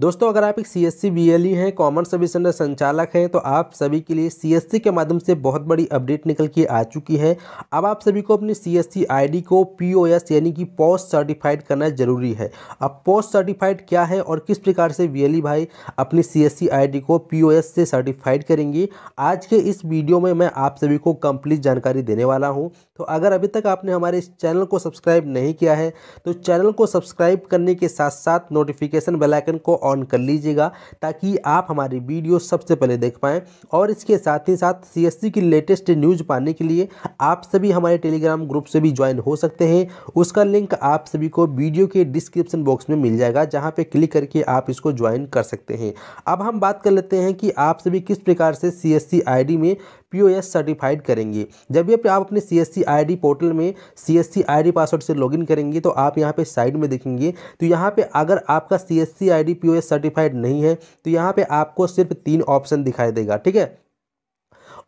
दोस्तों अगर आप एक सी एस सी एल हैं कॉमन सर्विस सेंटर संचालक हैं तो आप सभी के लिए सी एस सी के माध्यम से बहुत बड़ी अपडेट निकल के आ चुकी है अब आप सभी को अपनी C S C I D को पी ओ एस यानी कि पोस्ट सर्टिफाइड करना जरूरी है अब पोस्ट सर्टिफाइड क्या है और किस प्रकार से वी एल ई भाई अपनी C S C I D को पी ओ एस से सर्टिफाइड करेंगे आज के इस वीडियो में मैं आप सभी को कम्प्लीट जानकारी देने वाला हूँ तो अगर अभी तक आपने हमारे इस चैनल को सब्सक्राइब नहीं किया है तो चैनल को सब्सक्राइब करने के साथ साथ नोटिफिकेशन बेलाइकन को ऑन कर लीजिएगा ताकि आप हमारी वीडियो सबसे पहले देख पाएँ और इसके साथ ही साथ सी की लेटेस्ट न्यूज़ पाने के लिए आप सभी हमारे टेलीग्राम ग्रुप से भी ज्वाइन हो सकते हैं उसका लिंक आप सभी को वीडियो के डिस्क्रिप्शन बॉक्स में मिल जाएगा जहाँ पर क्लिक करके आप इसको ज्वाइन कर सकते हैं अब हम बात कर लेते हैं कि आप सभी किस प्रकार से सी एस में पीओएस सर्टिफाइड करेंगे जब भी आप अपने आई डी पोर्टल में आई डी पासवर्ड से लॉगिन करेंगे तो आप यहाँ पे साइड में देखेंगे तो यहाँ पे अगर आपका पी ओ एस सर्टिफाइड नहीं है तो यहाँ पे आपको सिर्फ तीन ऑप्शन दिखाई देगा ठीक है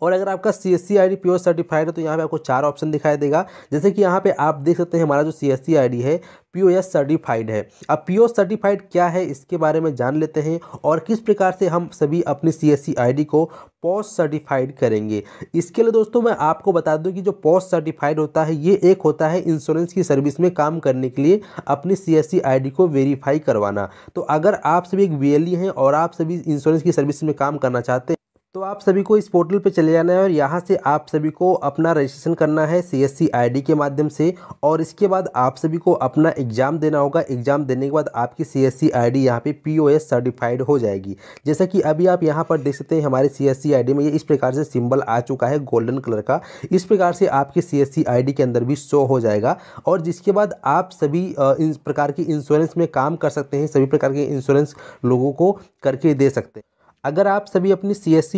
और अगर आपका C S C I D pure certified है तो यहाँ पे आपको चार ऑप्शन दिखाई देगा जैसे कि यहाँ पे आप देख सकते हैं हमारा जो C S C I D है पी एस सर्टिफाइड है अब पी सर्टिफाइड क्या है इसके बारे में जान लेते हैं और किस प्रकार से हम सभी अपनी C S C I D को पोस्ट सर्टिफाइड करेंगे इसके लिए दोस्तों मैं आपको बता दूं कि जो पोस्ट सर्टिफाइड होता है ये एक होता है इंश्योरेंस की सर्विस में काम करने के लिए अपनी C S C I D को वेरीफाई करवाना तो अगर आप सभी एक वी e हैं और आप सभी इंश्योरेंस की सर्विस में काम करना चाहते हैं तो आप सभी को इस पोर्टल पे चले जाना है और यहाँ से आप सभी को अपना रजिस्ट्रेशन करना है सी एस के माध्यम से और इसके बाद आप सभी को अपना एग्ज़ाम देना होगा एग्ज़ाम देने के बाद आपकी सी एस सी आई डी यहाँ पर पी ओ एस सर्टिफाइड हो जाएगी जैसा कि अभी आप यहाँ पर देख सकते हैं हमारे सी एस सी आई डी में ये इस प्रकार से सिम्बल आ चुका है गोल्डन कलर का इस प्रकार से आपकी सी एस सी आई डी के अंदर भी शो हो जाएगा और जिसके बाद आप सभी इस प्रकार की इंश्योरेंस में काम कर सकते हैं सभी प्रकार के इंश्योरेंस लोगों को करके दे सकते हैं अगर आप सभी अपनी सी एस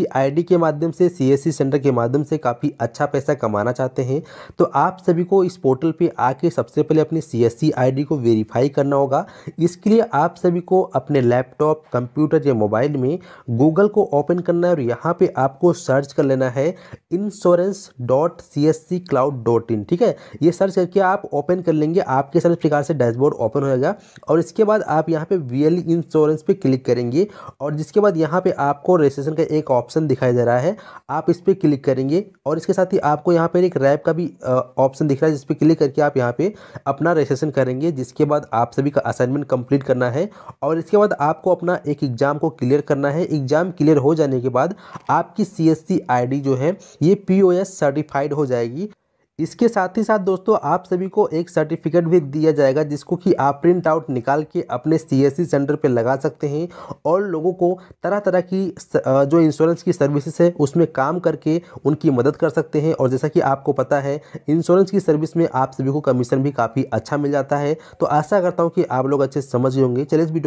के माध्यम से सी सेंटर के माध्यम से काफ़ी अच्छा पैसा कमाना चाहते हैं तो आप सभी को इस पोर्टल पे आके सबसे पहले अपनी सी एस को वेरीफाई करना होगा इसके लिए आप सभी को अपने लैपटॉप कंप्यूटर या मोबाइल में गूगल को ओपन करना है और यहाँ पे आपको सर्च कर लेना है insurance dot C S C cloud dot in ठीक है ये सर्च करके आप ओपन कर लेंगे आपके सारे प्रकार से डैशबोर्ड ओपन होगा और इसके बाद आप यहाँ पर वी एल इंश्योरेंस पे क्लिक करेंगे और जिसके बाद यहाँ पर आपको रजिस्ट्रेशन का एक ऑप्शन दिखाई दे रहा है आप इस पर क्लिक करेंगे और इसके साथ ही आपको यहाँ पर एक रैप का भी ऑप्शन दिख रहा है जिस पर क्लिक करके आप यहाँ पर अपना रजिस्ट्रेशन करेंगे जिसके बाद आप सभी का असाइनमेंट कंप्लीट करना है और इसके बाद आपको अपना एक एग्ज़ाम को क्लियर करना है एग्ज़ाम क्लियर हो जाने के बाद आपकी सी एस जो है ये पी सर्टिफाइड हो जाएगी इसके साथ ही साथ दोस्तों आप सभी को एक सर्टिफिकेट भी दिया जाएगा जिसको कि आप प्रिंट आउट निकाल के अपने सी सेंटर पे लगा सकते हैं और लोगों को तरह तरह की जो इंश्योरेंस की सर्विसेज है उसमें काम करके उनकी मदद कर सकते हैं और जैसा कि आपको पता है इंश्योरेंस की सर्विस में आप सभी को कमीशन भी काफ़ी अच्छा मिल जाता है तो आशा करता हूँ कि आप लोग अच्छे समझ होंगे चलिए इस वीडियो